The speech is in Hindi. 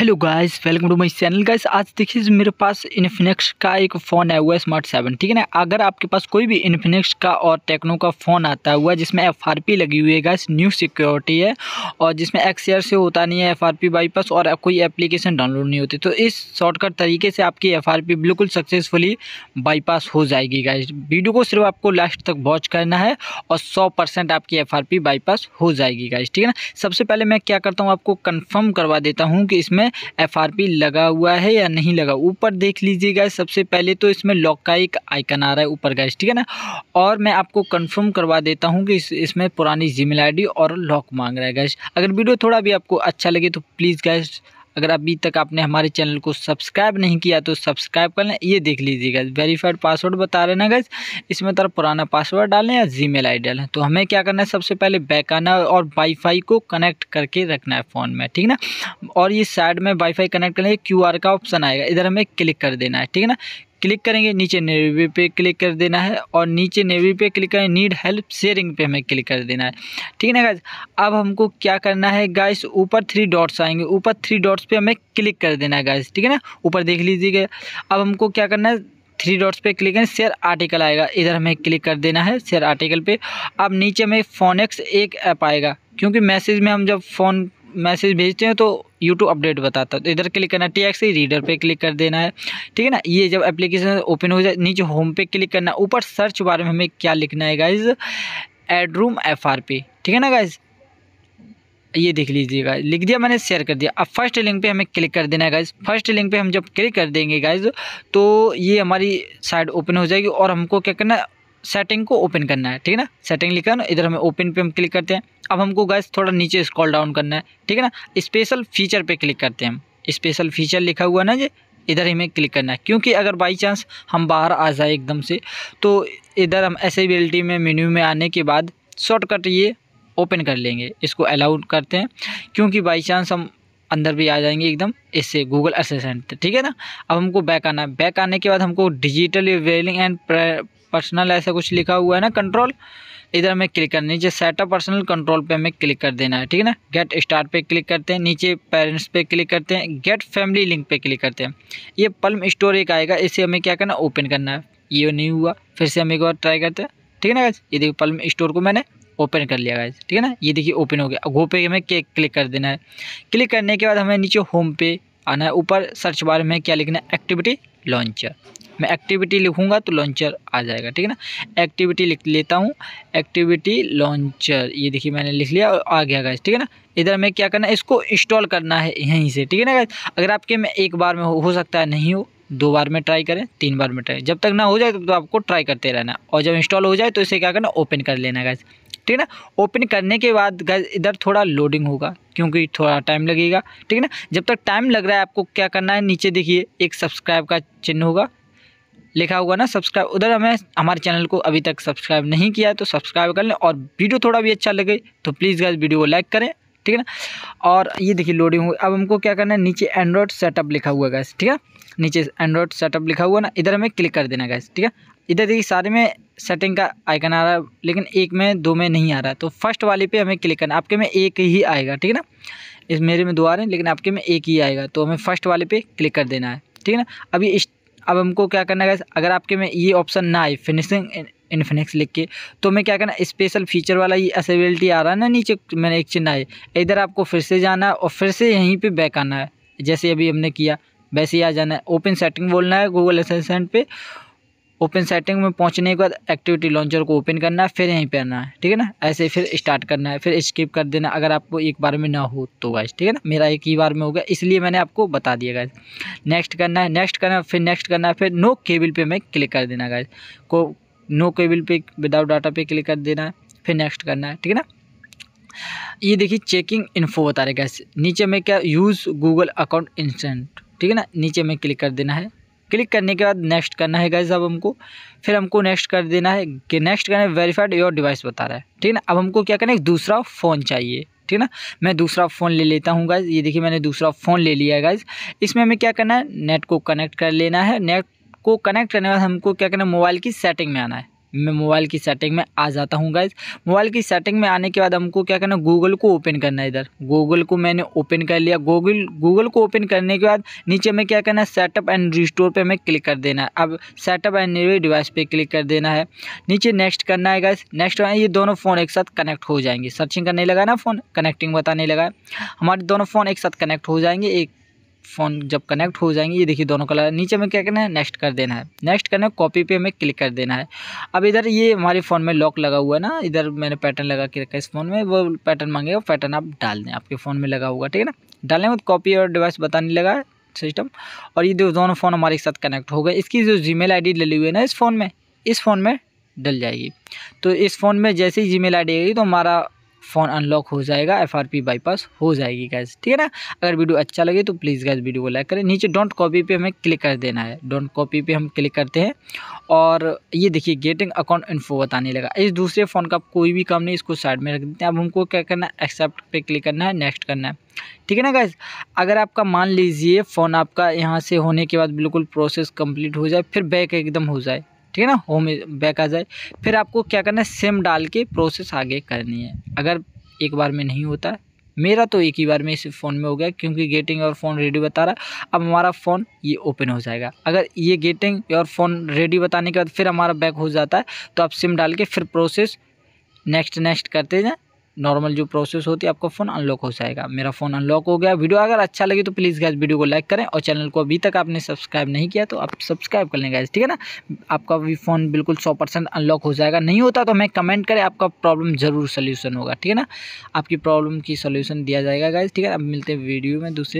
hello guys welcome to my channel guys आज देखिए मेरे पास इन्फिनिक्स का एक फ़ोन है हुआ है स्मार्ट सेवन ठीक है ना अगर आपके पास कोई भी इन्फिनिक्स का और टेक्नो का फ़ोन आता हुआ है जिसमें एफआरपी लगी हुई है गाइस न्यू सिक्योरिटी है और जिसमें एक्सर से होता नहीं है एफआरपी बाईपास और कोई एप्लीकेशन डाउनलोड नहीं होती तो इस शॉर्टकट तरीके से आपकी एफ बिल्कुल सक्सेसफुली बाईपास हो जाएगी गाइज वीडियो को सिर्फ आपको लास्ट तक वॉच करना है और सौ आपकी एफ बाईपास हो जाएगी गाइज ठीक है ना सबसे पहले मैं क्या करता हूँ आपको कन्फर्म करवा देता हूँ कि इसमें एफआरपी लगा हुआ है या नहीं लगा ऊपर देख लीजिएगा सबसे पहले तो इसमें लॉक का एक आइकन आ रहा है ऊपर गैस ठीक है ना और मैं आपको कंफर्म करवा देता हूँ कि इस, इसमें पुरानी जीमेल आईडी और लॉक मांग रहा है गैस अगर वीडियो थोड़ा भी आपको अच्छा लगे तो प्लीज़ गैस अगर अभी तक आपने हमारे चैनल को सब्सक्राइब नहीं किया तो सब्सक्राइब कर लें ये देख लीजिएगा वेरीफाइड पासवर्ड बता रहे ना गज इसमें तरफ पुराना पासवर्ड डालें या जी मेल डालें तो हमें क्या करना है सबसे पहले बैक आना है और वाईफाई को कनेक्ट करके रखना है फ़ोन में ठीक ना और ये साइड में वाईफाई कनेक्ट करेंगे क्यू का ऑप्शन आएगा इधर हमें क्लिक कर देना है ठीक है ना क्लिक करेंगे नीचे नेवी पे क्लिक कर देना है और नीचे नेवी पे क्लिक करें नीड हेल्प शेयरिंग पे हमें क्लिक कर देना है ठीक है ना गाइस अब हमको क्या करना है गाइस ऊपर थ्री डॉट्स आएंगे ऊपर थ्री डॉट्स पे हमें क्लिक कर देना है गाइस ठीक है ना ऊपर देख लीजिएगा अब हमको क्या करना है थ्री डॉट्स पे क्लिक करें शेयर आर्टिकल आएगा इधर हमें क्लिक कर देना है शेयर आर्टिकल पे अब नीचे हमें फोनेक्स एक ऐप आएगा क्योंकि मैसेज में हम जब फ़ोन मैसेज भेजते हैं तो यूट्यूब अपडेट बताता है तो इधर क्लिक करना टी एक्स रीडर पे क्लिक कर देना है ठीक है ना ये जब एप्लीकेशन ओपन हो जाए नीचे होम पे क्लिक करना ऊपर सर्च बार में हमें क्या लिखना है गाइज एडरूम एफ आर पी ठीक है ना गाइज ये देख लीजिएगा लिख दिया मैंने शेयर कर दिया अब फर्स्ट लिंक पे हमें क्लिक कर देना है गाइज फर्स्ट लिंक पे हम जब क्लिक कर देंगे गाइज तो ये हमारी साइड ओपन हो जाएगी और हमको क्या करना है सेटिंग को ओपन करना है ठीक है ना सेटिंग लिखा ना इधर हमें ओपन पे हम क्लिक करते हैं अब हमको गैस थोड़ा नीचे स्क्रॉल डाउन करना है ठीक है ना स्पेशल फीचर पे क्लिक करते हैं हम स्पेशल फीचर लिखा हुआ ना जी इधर ही हमें क्लिक करना है क्योंकि अगर बाई चांस हम बाहर आ जाए एकदम से तो इधर हम एसेबिलिटी में मेन्यू में आने के बाद शॉर्टकट ये ओपन कर लेंगे इसको अलाउ करते हैं क्योंकि बाई चांस हम अंदर भी आ जाएंगे एकदम इससे गूगल असिस्टेंट ठीक है ना अब हमको बैक आना है बैक आने के बाद हमको डिजिटल वेलिंग एंड पर्सनल ऐसा कुछ लिखा हुआ है ना कंट्रोल इधर हमें क्लिक करना नीचे सेटअप पर्सनल कंट्रोल पे हमें क्लिक कर देना है ठीक है ना गेट स्टार्ट पे क्लिक करते हैं नीचे पेरेंट्स पे क्लिक करते हैं गेट फैमिली लिंक पे क्लिक करते हैं ये पल्म स्टोर एक आएगा इसे हमें क्या करना ओपन करना है ये नहीं हुआ फिर से हम एक बार ट्राई करते हैं ठीक है ना ये देखिए पल्म स्टोर को मैंने ओपन कर लिया गाइज ठीक है ना ये देखिए ओपन हो गया गो पे हमें क्लिक कर देना है क्लिक करने के बाद हमें नीचे होम पे आना है ऊपर सर्च बार में क्या लिखना है एक्टिविटी लॉन्चर मैं एक्टिविटी लिखूँगा तो लॉन्चर आ जाएगा ठीक है ना एक्टिविटी लिख लेता हूँ एक्टिविटी लॉन्चर ये देखिए मैंने लिख लिया और आ गया गाइज ठीक है ना इधर मैं क्या करना है इसको इंस्टॉल करना है यहीं से ठीक है ना गाइज अगर आपके में एक बार में हो, हो सकता है नहीं हो दो बार में ट्राई करें तीन बार में ट्राई जब तक ना हो जाए तब तो आपको ट्राई करते रहना और जब इंस्टॉल हो जाए तो इसे क्या करना ओपन कर लेना गैस ठीक है ना ओपन करने के बाद गैस इधर थोड़ा लोडिंग होगा क्योंकि थोड़ा टाइम लगेगा ठीक है ना जब तक टाइम लग रहा है आपको क्या करना है नीचे देखिए एक सब्सक्राइब का चिन्ह होगा लिखा हुआ ना सब्सक्राइब उधर हमें हमारे चैनल को अभी तक सब्सक्राइब नहीं किया तो सब्सक्राइब कर लें और वीडियो थोड़ा भी अच्छा लगे तो प्लीज़ गैस वीडियो को लाइक करें ठीक है ना और ये देखिए लोडिंग हुई अब हमको क्या करना है नीचे एंड्रॉयड सेटअप लिखा हुआ गैस ठीक है नीचे एंड्रॉयड सेटअप लिखा हुआ ना इधर हमें क्लिक कर देना गैस ठीक है इधर देखिए सारे में सेटिंग का आइकन आ रहा है लेकिन एक में दो में नहीं आ रहा तो फर्स्ट वाले पे हमें क्लिक करना आपके में एक ही आएगा ठीक है ना इस मेरे में दो आ रहे हैं लेकिन आपके में एक ही आएगा तो हमें फर्स्ट वाले पे क्लिक कर देना है ठीक है ना अभी अब हमको क्या करना है अगर आपके में ये ऑप्शन ना आए फिनिशिंग इन्फिनिक्स लिख के तो मैं क्या करना स्पेशल फीचर वाला ये असेबिलिटी आ रहा है ना नीचे मैंने एक चिन्ह आए इधर आपको फिर से जाना है और फिर से यहीं पे बैक आना है जैसे अभी हमने किया वैसे ही आ जाना है ओपन सेटिंग बोलना है गूगल असिस्टेंट पे ओपन सेटिंग में पहुंचने के बाद एक्टिविटी लॉन्चर को ओपन करना है फिर यहीं पर आना है ठीक है ना ऐसे फिर स्टार्ट करना है फिर स्किप कर देना अगर आपको एक बार में ना हो तो गाइज ठीक है ना मेरा एक ही बार में हो गया इसलिए मैंने आपको बता दिया गाइज नेक्स्ट करना है नेक्स्ट करना है फिर नेक्स्ट करना है फिर नो केबल पर मैं क्लिक कर देना गाइज को नो केबल पर विदाउट डाटा पे क्लिक कर देना है फिर नेक्स्ट करना है ठीक है ना ये देखिए चेकिंग इन्फो बता रहे गैस नीचे में क्या यूज़ गूगल अकाउंट इंस्टेंट ठीक है ना नीचे में क्लिक कर देना है क्लिक करने के बाद नेक्स्ट करना है गाइज अब हमको फिर हमको नेक्स्ट कर देना है कि नेक्स्ट करना है वेरीफाइड योर डिवाइस बता रहा है ठीक है ना अब हमको क्या करना है दूसरा फ़ोन चाहिए ठीक ना मैं दूसरा फ़ोन ले लेता हूँ गाइज ये देखिए मैंने दूसरा फ़ोन ले लिया है गाइज इसमें हमें क्या करना है नेट को कनेक्ट कर लेना है नेट को कनेक्ट करने के बाद हमको क्या करना है मोबाइल की सेटिंग में आना है मैं मोबाइल की सेटिंग में आ जाता हूँ गाइज मोबाइल की सेटिंग में आने के बाद हमको क्या करना गूगल को ओपन करना है इधर गूगल को मैंने ओपन कर लिया गूगल गूगल को ओपन करने के बाद नीचे में क्या करना है सेटअप एंड रिस्टोर पर हमें क्लिक कर देना है अब सेटअप एंड रिवे डिवाइस पर क्लिक कर देना है नीचे नेक्स्ट करना है गाइज नेक्स्ट ये दोनों फ़ोन एक साथ कनेक्ट हो जाएंगे सर्चिंग करने लगा ना फ़ोन कनेक्टिंग बताने लगा हमारे दोनों फ़ोन एक साथ कनेक्ट हो जाएंगे एक फ़ोन जब कनेक्ट हो जाएंगे ये देखिए दोनों कलर नीचे में क्या करना है नेक्स्ट कर देना है नेक्स्ट करना है कॉपी पे हमें क्लिक कर देना है अब इधर ये हमारे फ़ोन में लॉक लगा हुआ है ना इधर मैंने पैटर्न लगा के रखा है इस फ़ोन में वो पैटर्न मांगेगा पैटर्न आप डाल दें आपके फ़ोन में लगा हुआ ठीक है ना डालने में कॉपी और डिवाइस बताने लगा सिस्टम और ये दोनों फ़ोन हमारे साथ कनेक्ट हो गए इसकी जो जी मेल आई डली हुई है ना इस फ़ोन में इस फ़ोन में डल जाएगी तो इस फ़ोन में जैसे ही जी मेल आई डी आएगी तो हमारा फ़ोन अनलॉक हो जाएगा एफ आर पी बाईपास हो जाएगी गैस ठीक है ना अगर वीडियो अच्छा लगे तो प्लीज़ गैस वीडियो को लाइक करें नीचे डोंट कॉपी पे हमें क्लिक कर देना है डोंट कॉपी पे हम क्लिक करते हैं और ये देखिए गेटिंग अकाउंट इन्फो बताने लगा इस दूसरे फ़ोन का कोई भी काम नहीं इसको साइड में रख देते हैं अब हमको क्या करना है एक्सेप्ट पे क्लिक करना है नेक्स्ट करना है ठीक है ना गैस अगर आपका मान लीजिए फ़ोन आपका यहाँ से होने के बाद बिल्कुल प्रोसेस कम्प्लीट हो जाए फिर बैक एकदम हो जाए ठीक है ना होम बैक आ जाए फिर आपको क्या करना है सिम डाल के प्रोसेस आगे करनी है अगर एक बार में नहीं होता मेरा तो एक ही बार में इस फ़ोन में हो गया क्योंकि गेटिंग और फ़ोन रेडी बता रहा अब हमारा फ़ोन ये ओपन हो जाएगा अगर ये गेटिंग और फ़ोन रेडी बताने के बाद फिर हमारा बैक हो जाता है तो आप सिम डाल के फिर प्रोसेस नेक्स्ट नेक्स्ट करते जाएँ नॉर्मल जो प्रोसेस होती है आपका फ़ोन अनलॉक हो जाएगा मेरा फ़ोन अनलॉक हो गया वीडियो अगर अच्छा लगे तो प्लीज़ गैस वीडियो को लाइक करें और चैनल को अभी तक आपने सब्सक्राइब नहीं किया तो आप सब्सक्राइब कर लें गैस ठीक है ना आपका भी फ़ोन बिल्कुल सौ परसेंट अनलॉक हो जाएगा नहीं होता तो हमें कमेंट करें आपका प्रॉब्लम ज़रूर सोल्यूशन होगा ठीक है ना आपकी प्रॉब्लम की सोल्यूशन दिया जाएगा गैस ठीक है अब मिलते हैं वीडियो में दूसरे